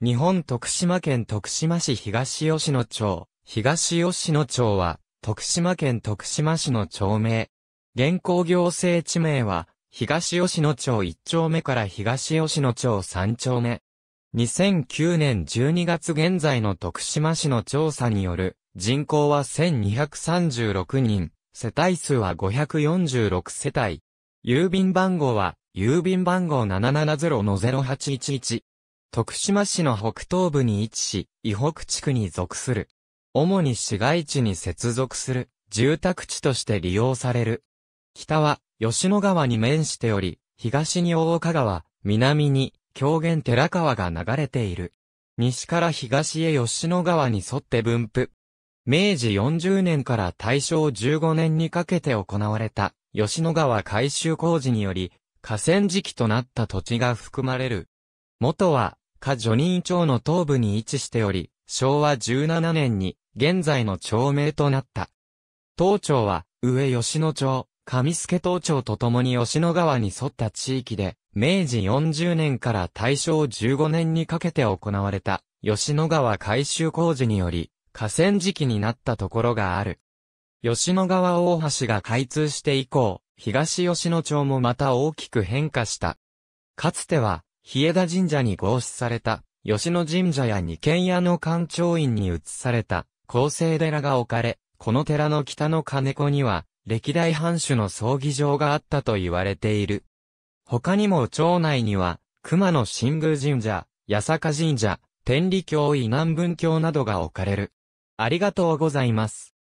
日本徳島県徳島市東吉野町、東吉野町は、徳島県徳島市の町名。現行行政地名は、東吉野町1丁目から東吉野町3丁目。2009年12月現在の徳島市の調査による、人口は1236人、世帯数は546世帯。郵便番号は、郵便番号770の0811。徳島市の北東部に位置し、伊北地区に属する。主に市街地に接続する、住宅地として利用される。北は、吉野川に面しており、東に大岡川、南に、狂言寺川が流れている。西から東へ吉野川に沿って分布。明治40年から大正15年にかけて行われた、吉野川改修工事により、河川敷となった土地が含まれる。元は、下ジョニー町の東部に位置しており、昭和17年に現在の町名となった。東町は、上吉野町、上助東町とともに吉野川に沿った地域で、明治40年から大正15年にかけて行われた、吉野川改修工事により、河川敷になったところがある。吉野川大橋が開通して以降、東吉野町もまた大きく変化した。かつては、日枝神社に合祀された、吉野神社や二軒屋の館長院に移された、厚生寺が置かれ、この寺の北の金子には、歴代藩主の葬儀場があったと言われている。他にも町内には、熊野新宮神社、八坂神社、天理教、南文教などが置かれる。ありがとうございます。